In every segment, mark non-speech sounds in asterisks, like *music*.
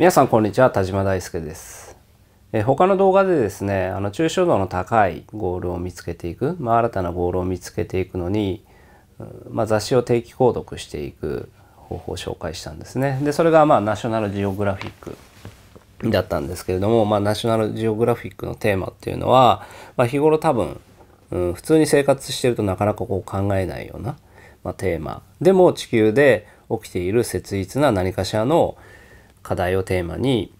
皆さんこんにちは田島大輔です、え他の動画でですねあの抽象度の高いゴールを見つけていく、まあ、新たなゴールを見つけていくのに、まあ、雑誌を定期購読していく方法を紹介したんですねでそれがまあナショナルジオグラフィックだったんですけれども、まあ、ナショナルジオグラフィックのテーマっていうのは、まあ、日頃多分、うん、普通に生活してるとなかなかこう考えないような、まあ、テーマでも地球で起きている切実な何かしらの、課題をテーマに、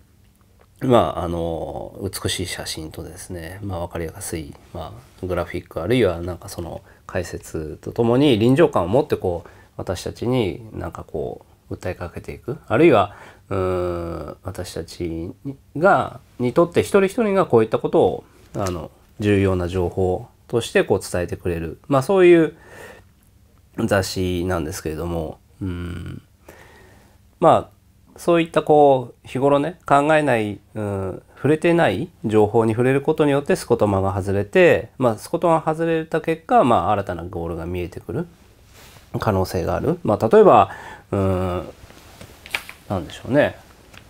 まあ、あの美しい写真とですね、まあ、分かりやすい、まあ、グラフィックあるいはなんかその解説とともに臨場感を持ってこう私たちになんかこう訴えかけていくあるいはうん私たちがにとって一人一人がこういったことをあの重要な情報としてこう伝えてくれる、まあ、そういう雑誌なんですけれどもうんまあそういったこう日頃ね考えない、うん、触れてない情報に触れることによってスコトマが外れて、まあ、スコトマが外れた結果、まあ、新たなゴールが見えてくる可能性がある。まあ、例えば、うん、なでしょうね。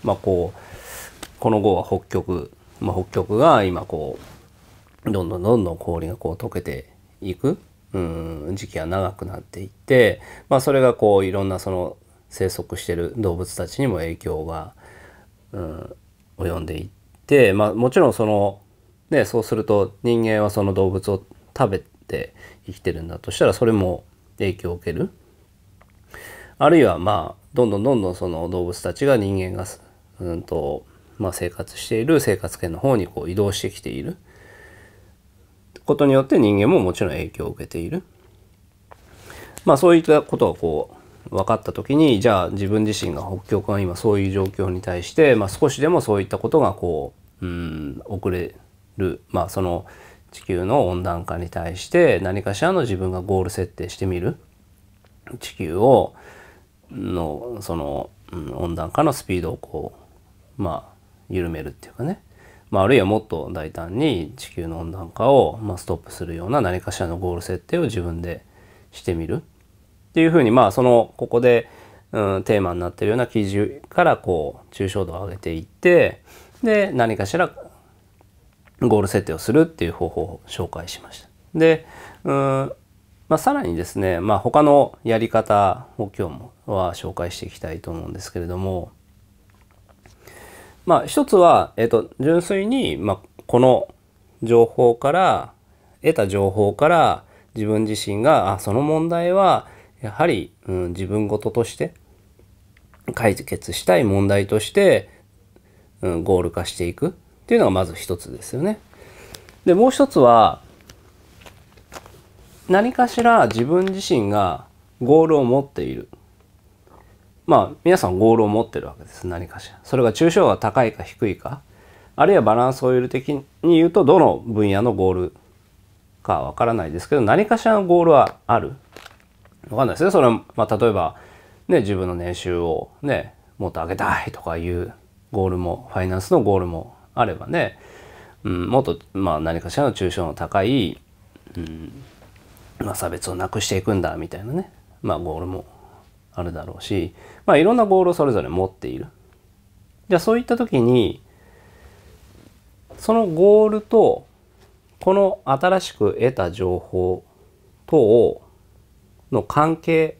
まあ、こう、この後は北極、まあ、北極が今こう、どんどんどんどん氷がこう溶けていく。うん、時期が長くなっていって、まあ、それがこういろんなその生息してる動物たちにも影響が、うん、及んでいって、まあ、もちろんその、ね、そうすると人間はその動物を食べて生きてるんだとしたらそれも影響を受ける。あるいはまあどんどんどんどんその動物たちが人間が、うんとまあ、生活している生活圏の方にこう移動してきていることによって人間ももちろん影響を受けている。まあそういったことがこう分かった時にじゃあ自分自身が北極が今そういう状況に対して、まあ、少しでもそういったことがこううん遅れる、まあ、その地球の温暖化に対して何かしらの自分がゴール設定してみる地球をのその、うん、温暖化のスピードをこうまあ緩めるっていうかね、まあ、あるいはもっと大胆に地球の温暖化を、まあ、ストップするような何かしらのゴール設定を自分でしてみる。っていうふうにまあそのここで、うん、テーマになってるような記事からこう抽象度を上げていってで何かしらゴール設定をするっていう方法を紹介しました。で、うんまあ、さらにですね、まあ、他のやり方を今日もは紹介していきたいと思うんですけれども、まあ、一つは、えっ、ー、と、純粋に、まあ、この情報から、得た情報から自分自身が、あ、その問題はやはり、うん、自分事として解決したい問題として、うん、ゴール化していくっていうのがまず一つですよね。でもう一つは何かしら自分自身がゴールを持っている。まあ皆さんゴールを持ってるわけです何かしら。それが抽象が高いか低いかあるいはバランスオイル的に言うとどの分野のゴールかわからないですけど何かしらのゴールはある。わかんないですね。それは、まあ、例えば、ね、自分の年収をね、もっと上げたいとかいうゴールも、ファイナンスのゴールもあればね、うん、もっと、まあ、何かしらの抽象の高い、うんまあ、差別をなくしていくんだみたいなね、まあ、ゴールもあるだろうし、まあ、いろんなゴールをそれぞれ持っている。じゃあそういった時にそのゴールとこの新しく得た情報とをの関係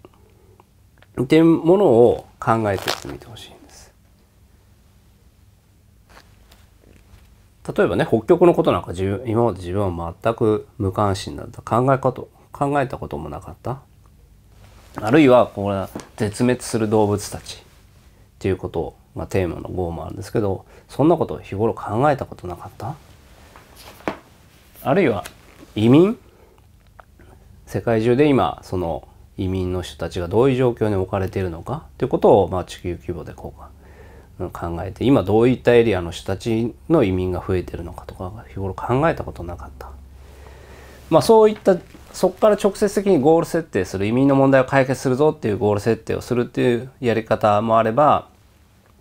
っていうものを考えてみてほしいんです。例えばね北極のことなんか自分今まで自分は全く無関心だった考え方考えたこともなかったあるいはこれ絶滅する動物たちっていうことあ、テーマの号もあるんですけどそんなことを日頃考えたことなかったあるいは移民世界中で今その移民の人たちがどういう状況に置かれているのかということを、まあ、地球規模でこう考えて今どういったエリアの人たちの移民が増えてるのかとか日頃考えたことなかった。まあ、そういったそこから直接的にゴール設定する移民の問題を解決するぞっていうゴール設定をするっていうやり方もあれば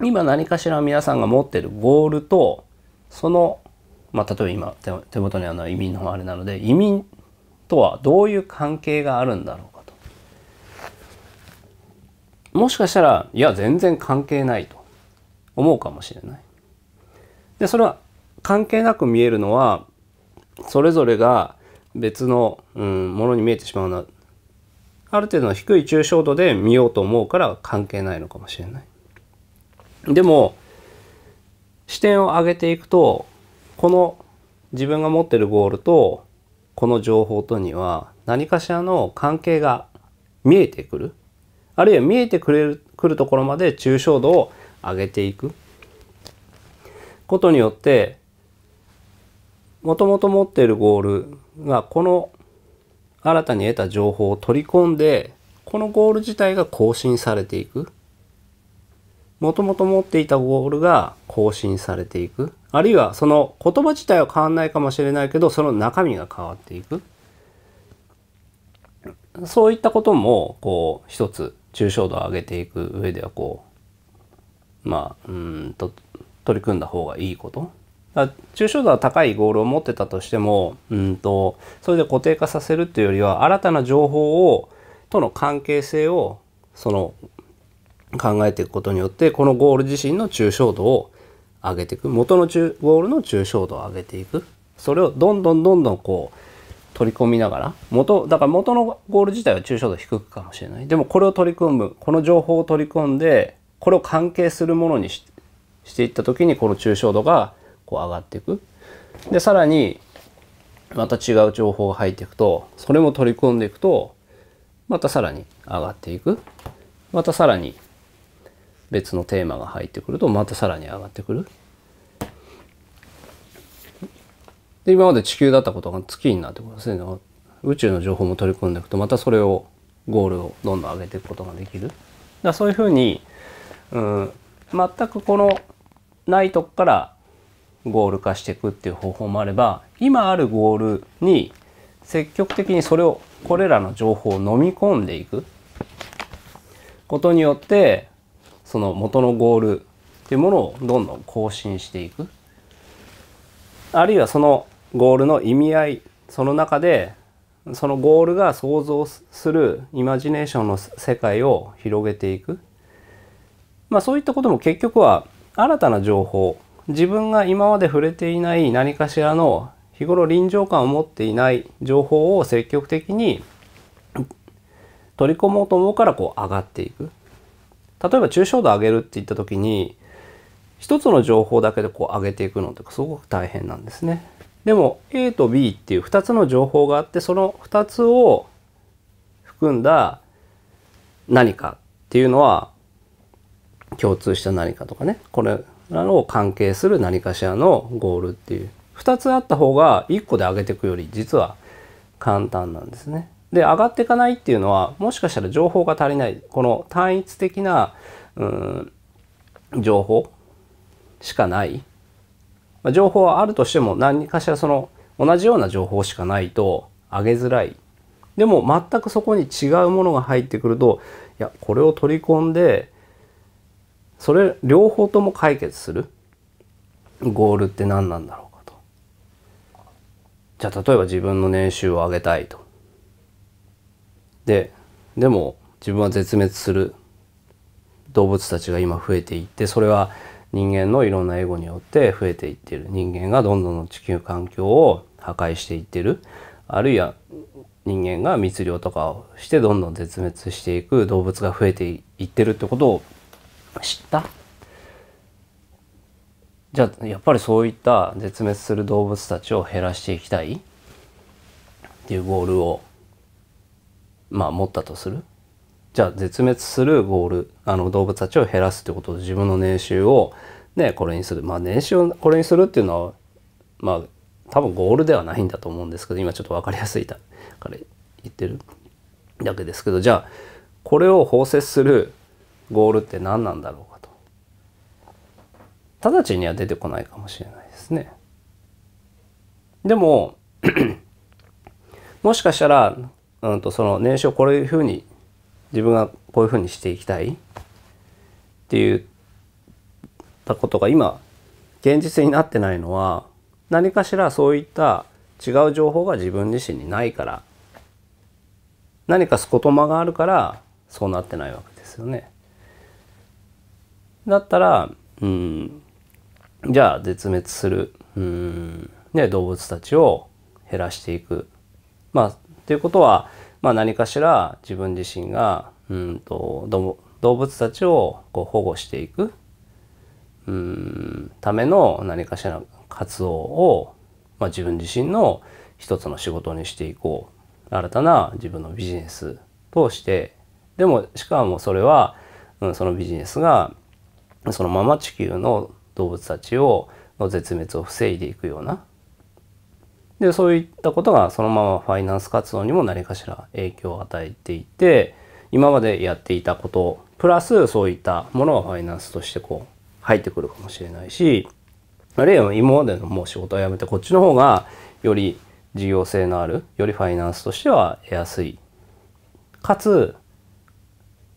今何かしら皆さんが持ってるゴールとその、まあ、例えば今手元にあの移民のあれなので移民とはどういう関係があるんだろうかと。もしかしたら、いや、全然関係ないと思うかもしれない。で、それは関係なく見えるのは、それぞれが別の、うん、ものに見えてしまうな。ある程度の低い抽象度で見ようと思うから関係ないのかもしれない。でも、視点を上げていくと、この自分が持ってるゴールとこの情報とには何かしらの関係が見えてくるあるいは見えてくれるくるところまで抽象度を上げていくことによってもともと持っているゴールがこの新たに得た情報を取り込んでこのゴール自体が更新されていくもともと持っていたゴールが更新されていく。あるいはその言葉自体は変わんないかもしれないけど、その中身が変わっていく。そういったことも、こう、一つ、抽象度を上げていく上では、こう、まあ、うんと、取り組んだ方がいいこと。抽象度は高いゴールを持ってたとしても、うんと、それで固定化させるっていうよりは、新たな情報を、との関係性を、その、考えていくことによって、このゴール自身の抽象度を上げていく元の中ボールの抽象度を上げていくそれをどんどんどんどんこう取り込みながら元だから元のゴール自体は抽象度低くかもしれないでもこれを取り込むこの情報を取り込んでこれを関係するものにししていった時にこの抽象度がこう上がっていくでさらにまた違う情報が入っていくとそれも取り込んでいくとまたさらに上がっていくまたさらに別のテーマが入ってくるとまたさらに上がってくる。で今まで地球だったことが月になってくるんですね宇宙の情報も取り組んでいくとまたそれをゴールをどんどん上げていくことができるだそういうふうに、うん、全くこのないとこからゴール化していくっていう方法もあれば今あるゴールに積極的にそれをこれらの情報を飲み込んでいくことによってその元のゴールっていうものをどんどん更新していくあるいはそのゴールの意味合いその中でそのゴールが想像するイマジネーションの世界を広げていく、まあ、そういったことも結局は新たな情報自分が今まで触れていない何かしらの日頃臨場感を持っていない情報を積極的に取り込もうと思うからこう上がっていく例えば抽象度上げるって言った時に一つの情報だけでこう上げていくのってすごく大変なんですね。でも A と B っていう2つの情報があってその2つを含んだ何かっていうのは共通した何かとかねこれらを関係する何かしらのゴールっていう2つあった方が1個で上げていくより実は簡単なんですね。で、上がっていかないっていうのは、もしかしたら情報が足りない。この単一的な、うん、情報しかない。まあ、情報はあるとしても、何かしらその、同じような情報しかないと、上げづらい。でも、全くそこに違うものが入ってくると、いや、これを取り込んで、それ、両方とも解決する。ゴールって何なんだろうかと。じゃあ、例えば自分の年収を上げたいと。ででも自分は絶滅する動物たちが今増えていってそれは人間のいろんなエゴによって増えていってる人間がどんどん地球環境を破壊していってるあるいは人間が密漁とかをしてどんどん絶滅していく動物が増えていってるってことを知ったじゃあやっぱりそういった絶滅する動物たちを減らしていきたいっていうゴールをまあ、持ったとするじゃあ絶滅するゴールあの動物たちを減らすってことで自分の年収を、ね、これにするまあ年収をこれにするっていうのはまあ多分ゴールではないんだと思うんですけど今ちょっと分かりやすいから言ってるだけですけどじゃあこれを包摂するゴールって何なんだろうかと直ちには出てこないかもしれないですね。でも *clears throat* もしかしたらうんとその年収をこういうふうに自分がこういうふうにしていきたいっていうたことが今現実になってないのは何かしらそういった違う情報が自分自身にないから何かすことまがあるからそうなってないわけですよね。だったらうんじゃあ絶滅するうん、ね、動物たちを減らしていくまあていうことは、まあ、何かしら自分自身がうんと動物たちをこう保護していくうんための何かしらの活動を、まあ、自分自身の一つの仕事にしていこう新たな自分のビジネスとしてでもしかもそれは、うん、そのビジネスがそのまま地球の動物たちをの絶滅を防いでいくようなで、そういったことがそのままファイナンス活動にも何かしら影響を与えていて、今までやっていたこと、プラスそういったものがファイナンスとしてこう入ってくるかもしれないし、あるいは今までのもう仕事を辞めてこっちの方がより事業性のある、よりファイナンスとしては得やすい。かつ、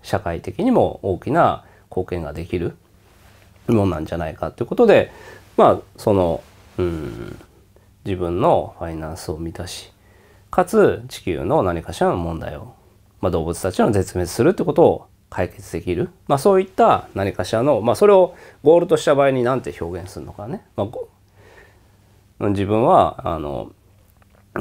社会的にも大きな貢献ができるものなんじゃないかということで、まあ、その、うん、自分のファイナンスを満たし、かつ地球の何かしらの問題を、まあ、動物たちの絶滅するってことを解決できる、まあ、そういった何かしらの、まあ、それをゴールとした場合に何て表現するのかね、まあ、自分はあの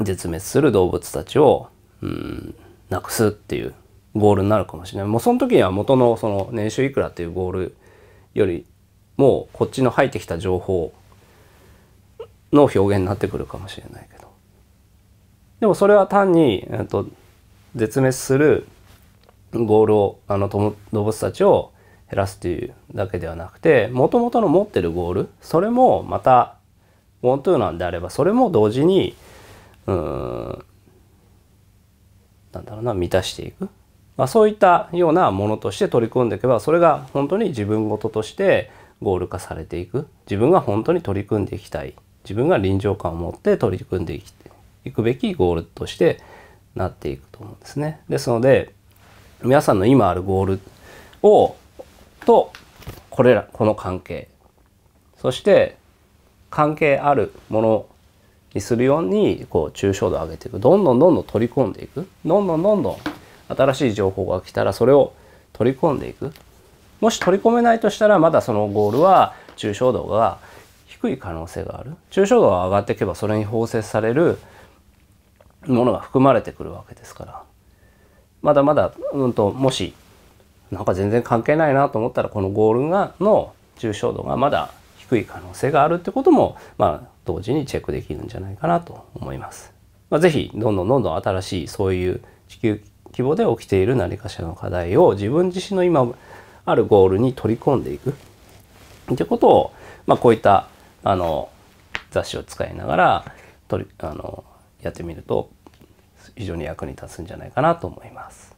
絶滅する動物たちをうんなくすっていうゴールになるかもしれないもうその時には元のその年収いくらっていうゴールよりもこっちの入ってきた情報の表現になってくるかもしれないけどでもそれは単に、えっと、絶滅するゴールをあの動物たちを減らすというだけではなくてもともとの持ってるゴールそれもまたウォントゥーなんであればそれも同時にうんなんだろうな満たしていく、まあ、そういったようなものとして取り組んでいけばそれが本当に自分事としてゴール化されていく自分が本当に取り組んでいきたい自分が臨場感を持って取り組んでいくべきゴールとしてなっていくと思うんですね。ですので皆さんの今あるゴールをとこれらこの関係そして関係あるものにするようにこう抽象度を上げていくどんどんどんどん取り込んでいくどんどんどんどん新しい情報が来たらそれを取り込んでいくもし取り込めないとしたらまだそのゴールは抽象度が低い可能性がある抽象度が上がっていけばそれに包摂されるものが含まれてくるわけですからまだまだ、うんと、もしなんか全然関係ないなと思ったらこのゴールがの抽象度がまだ低い可能性があるってことも、まあ、同時にチェックできるんじゃないかなと思います。まあ、ぜひどんどんどんどん新しいそういう地球規模で起きている何かしらの課題を自分自身の今あるゴールに取り込んでいくってことを、まあ、こういったあの雑誌を使いながら取りあのやってみると非常に役に立つんじゃないかなと思います。